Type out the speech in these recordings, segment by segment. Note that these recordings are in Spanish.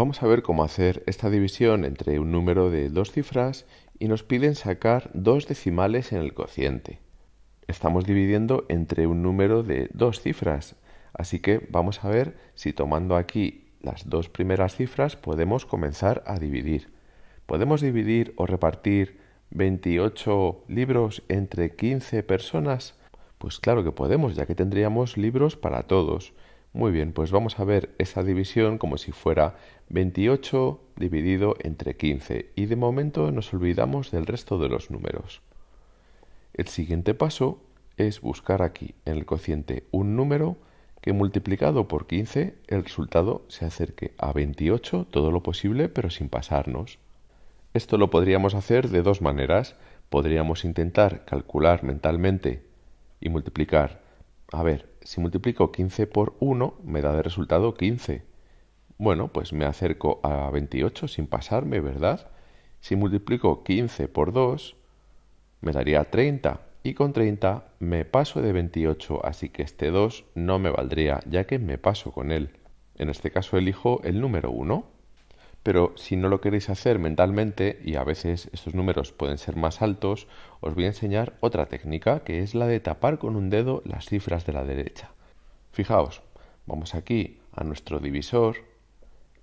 Vamos a ver cómo hacer esta división entre un número de dos cifras y nos piden sacar dos decimales en el cociente. Estamos dividiendo entre un número de dos cifras, así que vamos a ver si tomando aquí las dos primeras cifras podemos comenzar a dividir. ¿Podemos dividir o repartir 28 libros entre 15 personas? Pues claro que podemos, ya que tendríamos libros para todos muy bien, pues vamos a ver esa división como si fuera 28 dividido entre 15 y de momento nos olvidamos del resto de los números. El siguiente paso es buscar aquí en el cociente un número que multiplicado por 15 el resultado se acerque a 28 todo lo posible pero sin pasarnos. Esto lo podríamos hacer de dos maneras. Podríamos intentar calcular mentalmente y multiplicar, a ver, si multiplico 15 por 1, me da de resultado 15. Bueno, pues me acerco a 28 sin pasarme, ¿verdad? Si multiplico 15 por 2, me daría 30. Y con 30 me paso de 28, así que este 2 no me valdría, ya que me paso con él. En este caso elijo el número 1 pero si no lo queréis hacer mentalmente, y a veces estos números pueden ser más altos, os voy a enseñar otra técnica, que es la de tapar con un dedo las cifras de la derecha. Fijaos, vamos aquí a nuestro divisor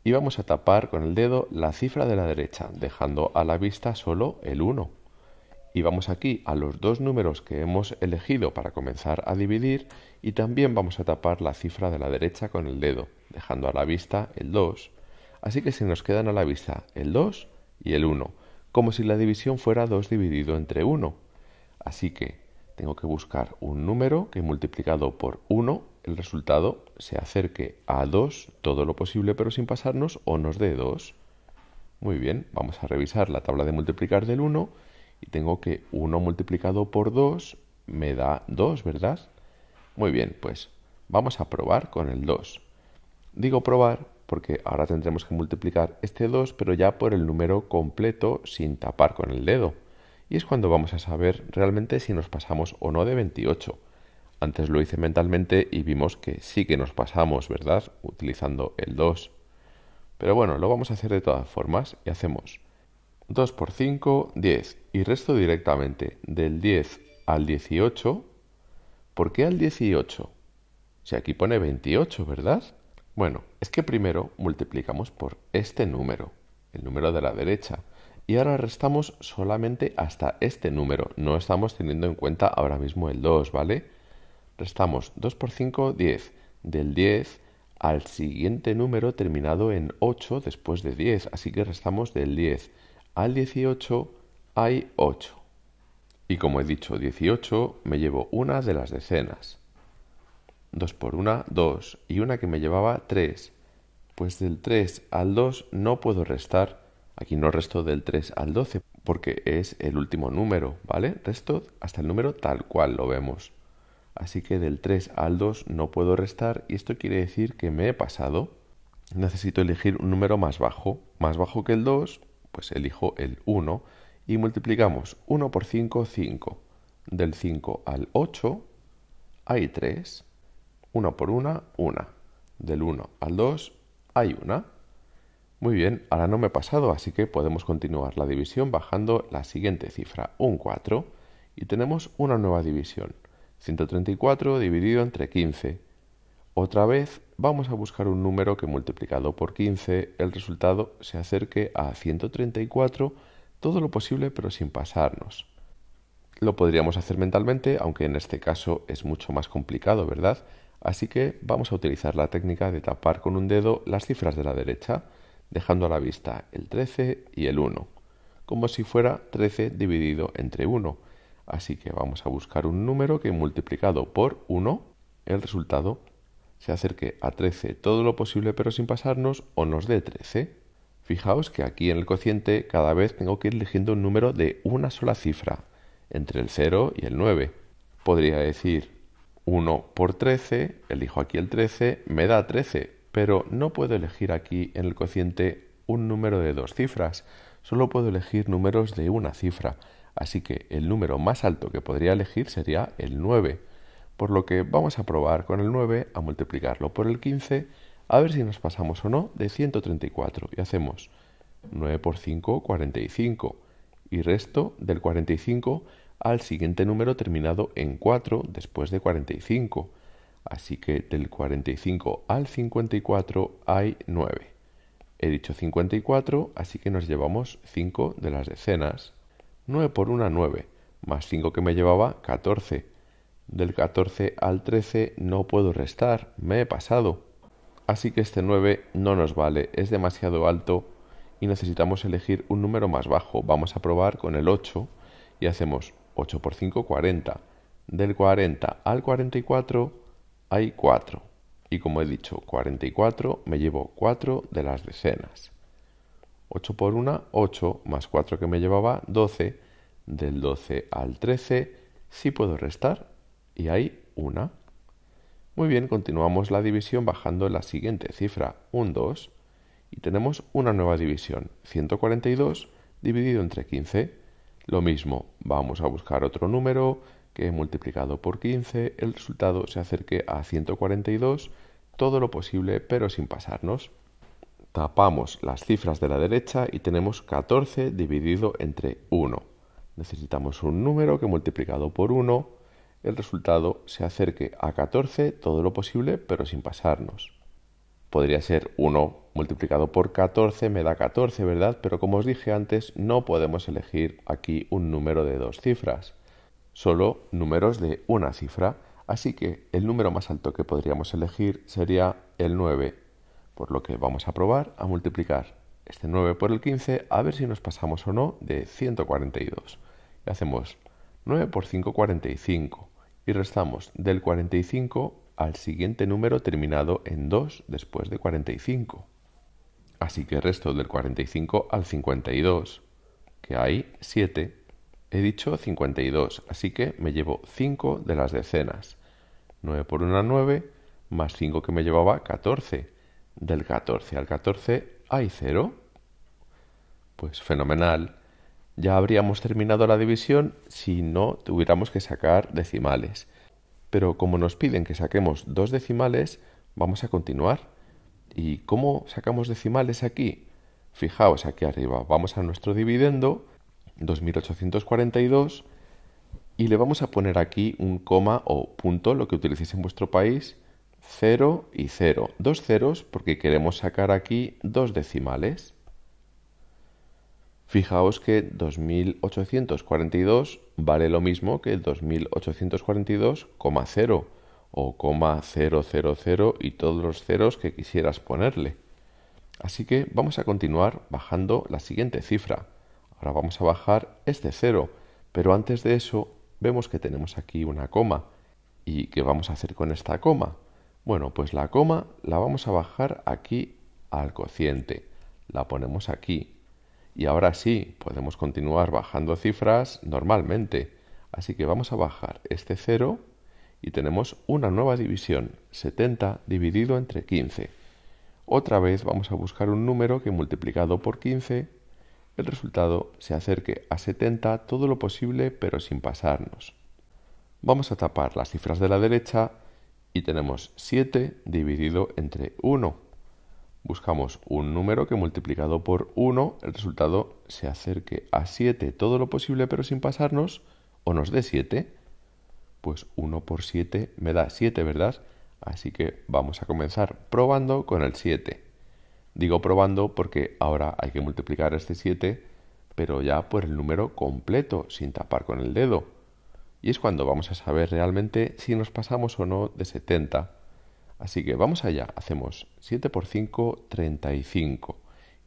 y vamos a tapar con el dedo la cifra de la derecha, dejando a la vista solo el 1. Y vamos aquí a los dos números que hemos elegido para comenzar a dividir y también vamos a tapar la cifra de la derecha con el dedo, dejando a la vista el 2 Así que se nos quedan a la vista el 2 y el 1, como si la división fuera 2 dividido entre 1. Así que tengo que buscar un número que multiplicado por 1 el resultado se acerque a 2 todo lo posible pero sin pasarnos o nos dé 2. Muy bien, vamos a revisar la tabla de multiplicar del 1 y tengo que 1 multiplicado por 2 me da 2, ¿verdad? Muy bien, pues vamos a probar con el 2. Digo probar porque ahora tendremos que multiplicar este 2 pero ya por el número completo sin tapar con el dedo. Y es cuando vamos a saber realmente si nos pasamos o no de 28. Antes lo hice mentalmente y vimos que sí que nos pasamos, ¿verdad? Utilizando el 2. Pero bueno, lo vamos a hacer de todas formas y hacemos 2 por 5, 10. Y resto directamente del 10 al 18. ¿Por qué al 18? Si aquí pone 28, ¿verdad? Bueno, es que primero multiplicamos por este número, el número de la derecha, y ahora restamos solamente hasta este número. No estamos teniendo en cuenta ahora mismo el 2, ¿vale? Restamos 2 por 5, 10. Del 10 al siguiente número terminado en 8 después de 10. Así que restamos del 10 al 18 hay 8. Y como he dicho 18, me llevo una de las decenas. 2 por 1, 2. y una que me llevaba 3. Pues del 3 al 2 no puedo restar. Aquí no resto del 3 al 12 porque es el último número, ¿vale? Resto hasta el número tal cual lo vemos. Así que del 3 al 2 no puedo restar y esto quiere decir que me he pasado. Necesito elegir un número más bajo. Más bajo que el 2, pues elijo el 1 y multiplicamos 1 por 5, 5. Del 5 al 8 hay 3 una por una, una. Del 1 al 2 hay una. Muy bien, ahora no me he pasado, así que podemos continuar la división bajando la siguiente cifra, un 4, y tenemos una nueva división, 134 dividido entre 15. Otra vez vamos a buscar un número que multiplicado por 15 el resultado se acerque a 134, todo lo posible pero sin pasarnos. Lo podríamos hacer mentalmente, aunque en este caso es mucho más complicado, ¿verdad? Así que vamos a utilizar la técnica de tapar con un dedo las cifras de la derecha, dejando a la vista el 13 y el 1, como si fuera 13 dividido entre 1. Así que vamos a buscar un número que multiplicado por 1, el resultado se acerque a 13 todo lo posible pero sin pasarnos o nos dé 13. Fijaos que aquí en el cociente cada vez tengo que ir eligiendo un número de una sola cifra, entre el 0 y el 9. Podría decir 1 por 13, elijo aquí el 13, me da 13, pero no puedo elegir aquí en el cociente un número de dos cifras, solo puedo elegir números de una cifra, así que el número más alto que podría elegir sería el 9, por lo que vamos a probar con el 9 a multiplicarlo por el 15, a ver si nos pasamos o no de 134 y hacemos 9 por 5, 45 y resto del 45 al siguiente número terminado en 4 después de 45. Así que del 45 al 54 hay 9. He dicho 54, así que nos llevamos 5 de las decenas. 9 por 1, 9, más 5 que me llevaba, 14. Del 14 al 13 no puedo restar, me he pasado. Así que este 9 no nos vale, es demasiado alto y necesitamos elegir un número más bajo. Vamos a probar con el 8 y hacemos 8 por 5, 40. Del 40 al 44 hay 4. Y como he dicho, 44 me llevo 4 de las decenas. 8 por 1, 8, más 4 que me llevaba, 12. Del 12 al 13 sí puedo restar y hay 1. Muy bien, continuamos la división bajando la siguiente cifra, un 2, y tenemos una nueva división, 142 dividido entre 15. Lo mismo, vamos a buscar otro número que multiplicado por 15 el resultado se acerque a 142, todo lo posible pero sin pasarnos. Tapamos las cifras de la derecha y tenemos 14 dividido entre 1. Necesitamos un número que multiplicado por 1 el resultado se acerque a 14 todo lo posible pero sin pasarnos podría ser 1 multiplicado por 14 me da 14, ¿verdad? Pero como os dije antes, no podemos elegir aquí un número de dos cifras, solo números de una cifra. Así que el número más alto que podríamos elegir sería el 9, por lo que vamos a probar a multiplicar este 9 por el 15 a ver si nos pasamos o no de 142. Y hacemos 9 por 5, 45 y restamos del 45 al siguiente número terminado en 2 después de 45. Así que el resto del 45 al 52, que hay 7, he dicho 52, así que me llevo 5 de las decenas. 9 por 1, 9, más 5 que me llevaba 14. Del 14 al 14 hay 0. Pues fenomenal. Ya habríamos terminado la división si no tuviéramos que sacar decimales pero como nos piden que saquemos dos decimales, vamos a continuar. ¿Y cómo sacamos decimales aquí? Fijaos aquí arriba, vamos a nuestro dividendo, 2842, y le vamos a poner aquí un coma o punto, lo que utilicéis en vuestro país, 0 y 0. Dos ceros porque queremos sacar aquí dos decimales. Fijaos que 2842 vale lo mismo que 2842,0 o 0,00 y todos los ceros que quisieras ponerle. Así que vamos a continuar bajando la siguiente cifra. Ahora vamos a bajar este cero, pero antes de eso vemos que tenemos aquí una coma. ¿Y qué vamos a hacer con esta coma? Bueno, pues la coma la vamos a bajar aquí al cociente. La ponemos aquí. Y ahora sí, podemos continuar bajando cifras normalmente. Así que vamos a bajar este 0 y tenemos una nueva división, 70 dividido entre 15. Otra vez vamos a buscar un número que multiplicado por 15, el resultado se acerque a 70 todo lo posible pero sin pasarnos. Vamos a tapar las cifras de la derecha y tenemos 7 dividido entre 1 buscamos un número que multiplicado por 1 el resultado se acerque a 7 todo lo posible pero sin pasarnos o nos dé 7. Pues 1 por 7 me da 7, ¿verdad? Así que vamos a comenzar probando con el 7. Digo probando porque ahora hay que multiplicar este 7, pero ya por el número completo, sin tapar con el dedo. Y es cuando vamos a saber realmente si nos pasamos o no de 70. Así que vamos allá, hacemos 7 por 5, 35.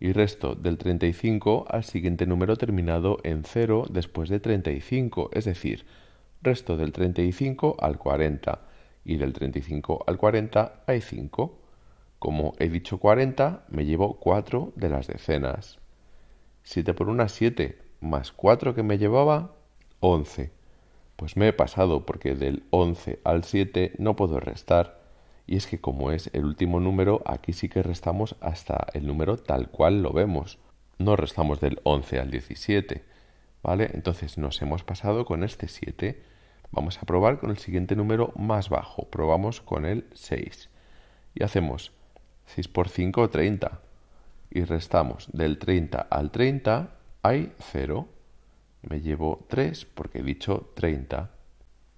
Y resto del 35 al siguiente número terminado en 0 después de 35, es decir, resto del 35 al 40. Y del 35 al 40 hay 5. Como he dicho 40, me llevo 4 de las decenas. 7 por 1 7, más 4 que me llevaba, 11. Pues me he pasado porque del 11 al 7 no puedo restar y es que como es el último número, aquí sí que restamos hasta el número tal cual lo vemos. No restamos del 11 al 17. ¿Vale? Entonces nos hemos pasado con este 7. Vamos a probar con el siguiente número más bajo. Probamos con el 6. Y hacemos 6 por 5, 30. Y restamos del 30 al 30, hay 0. Me llevo 3 porque he dicho 30.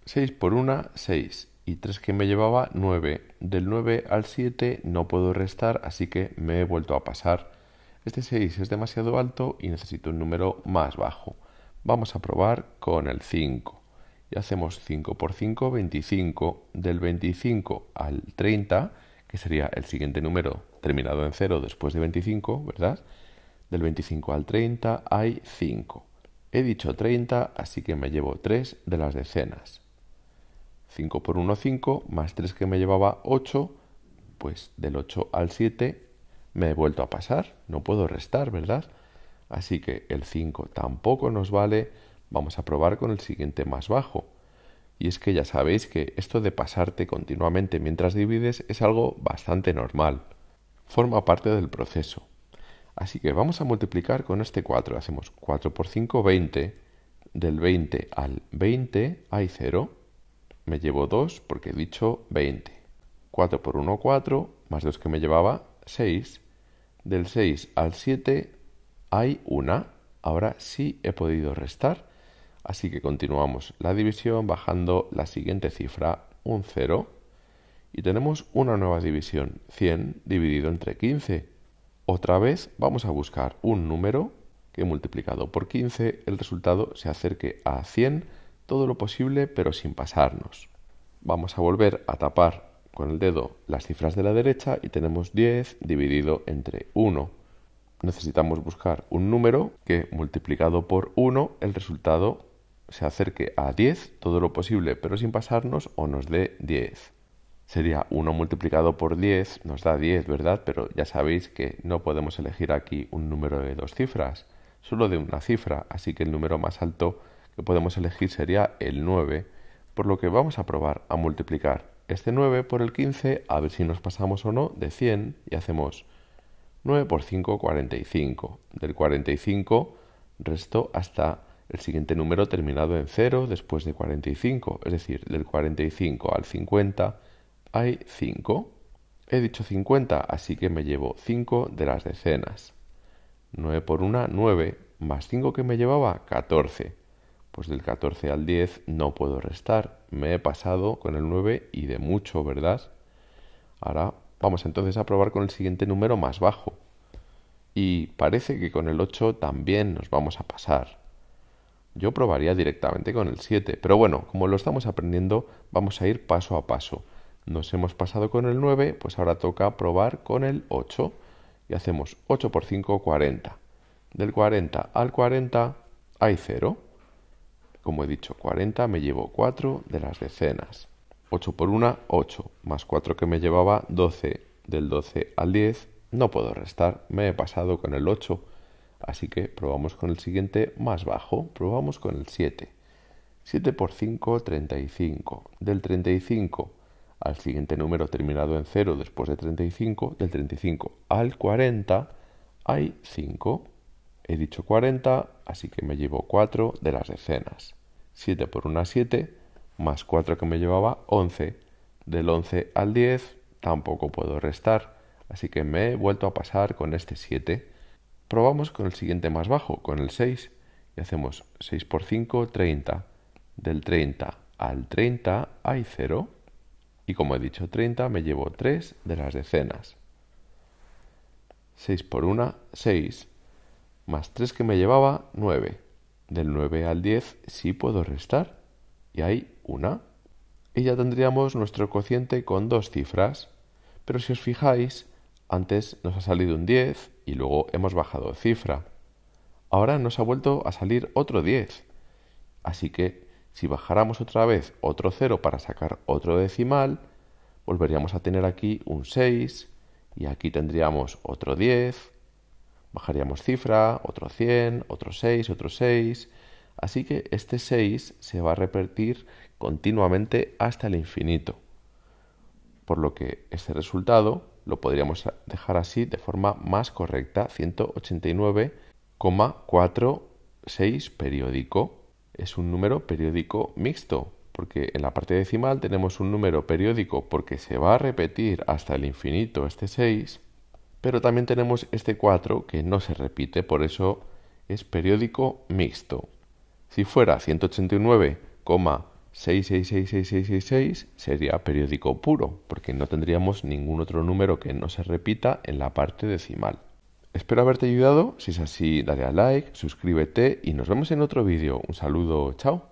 6 por 1, 6 y 3 que me llevaba 9. Del 9 al 7 no puedo restar, así que me he vuelto a pasar. Este 6 es demasiado alto y necesito un número más bajo. Vamos a probar con el 5. Y hacemos 5 por 5, 25. Del 25 al 30, que sería el siguiente número terminado en 0 después de 25, ¿verdad? Del 25 al 30 hay 5. He dicho 30, así que me llevo 3 de las decenas. 5 por 1, 5, más 3 que me llevaba 8, pues del 8 al 7 me he vuelto a pasar, no puedo restar, ¿verdad? Así que el 5 tampoco nos vale, vamos a probar con el siguiente más bajo. Y es que ya sabéis que esto de pasarte continuamente mientras divides es algo bastante normal, forma parte del proceso. Así que vamos a multiplicar con este 4, hacemos 4 por 5, 20, del 20 al 20 hay 0, me llevo 2 porque he dicho 20. 4 por 1, 4, más 2 que me llevaba, 6. Del 6 al 7 hay una. Ahora sí he podido restar. Así que continuamos la división bajando la siguiente cifra, un 0. Y tenemos una nueva división, 100 dividido entre 15. Otra vez vamos a buscar un número que multiplicado por 15 el resultado se acerque a 100 todo lo posible pero sin pasarnos. Vamos a volver a tapar con el dedo las cifras de la derecha y tenemos 10 dividido entre 1. Necesitamos buscar un número que multiplicado por 1 el resultado se acerque a 10 todo lo posible pero sin pasarnos o nos dé 10. Sería 1 multiplicado por 10, nos da 10, ¿verdad? Pero ya sabéis que no podemos elegir aquí un número de dos cifras, solo de una cifra, así que el número más alto que podemos elegir sería el 9, por lo que vamos a probar a multiplicar este 9 por el 15, a ver si nos pasamos o no de 100 y hacemos 9 por 5, 45. Del 45 resto hasta el siguiente número terminado en 0 después de 45, es decir, del 45 al 50 hay 5. He dicho 50, así que me llevo 5 de las decenas. 9 por 1, 9, más 5 que me llevaba, 14. Pues del 14 al 10 no puedo restar. Me he pasado con el 9 y de mucho, ¿verdad? Ahora vamos entonces a probar con el siguiente número más bajo. Y parece que con el 8 también nos vamos a pasar. Yo probaría directamente con el 7, pero bueno, como lo estamos aprendiendo, vamos a ir paso a paso. Nos hemos pasado con el 9, pues ahora toca probar con el 8. Y hacemos 8 por 5, 40. Del 40 al 40 hay 0. Como he dicho, 40 me llevo 4 de las decenas. 8 por 1, 8, más 4 que me llevaba 12. Del 12 al 10 no puedo restar, me he pasado con el 8. Así que probamos con el siguiente más bajo, probamos con el 7. 7 por 5, 35. Del 35 al siguiente número terminado en 0 después de 35, del 35 al 40 hay 5. He dicho 40, así que me llevo 4 de las decenas. 7 por 1 7, más 4 que me llevaba 11. Del 11 al 10 tampoco puedo restar, así que me he vuelto a pasar con este 7. Probamos con el siguiente más bajo, con el 6, y hacemos 6 por 5, 30. Del 30 al 30 hay 0, y como he dicho 30, me llevo 3 de las decenas. 6 por 1, 6 más 3 que me llevaba 9. Del 9 al 10 sí puedo restar y hay una. Y ya tendríamos nuestro cociente con dos cifras. Pero si os fijáis, antes nos ha salido un 10 y luego hemos bajado cifra. Ahora nos ha vuelto a salir otro 10. Así que si bajáramos otra vez otro 0 para sacar otro decimal, volveríamos a tener aquí un 6 y aquí tendríamos otro 10 Bajaríamos cifra, otro 100, otro 6, otro 6. Así que este 6 se va a repetir continuamente hasta el infinito. Por lo que este resultado lo podríamos dejar así de forma más correcta, 189,46 periódico. Es un número periódico mixto, porque en la parte decimal tenemos un número periódico porque se va a repetir hasta el infinito este 6 pero también tenemos este 4 que no se repite, por eso es periódico mixto. Si fuera 189,6666666 sería periódico puro, porque no tendríamos ningún otro número que no se repita en la parte decimal. Espero haberte ayudado, si es así dale a like, suscríbete y nos vemos en otro vídeo. Un saludo, chao.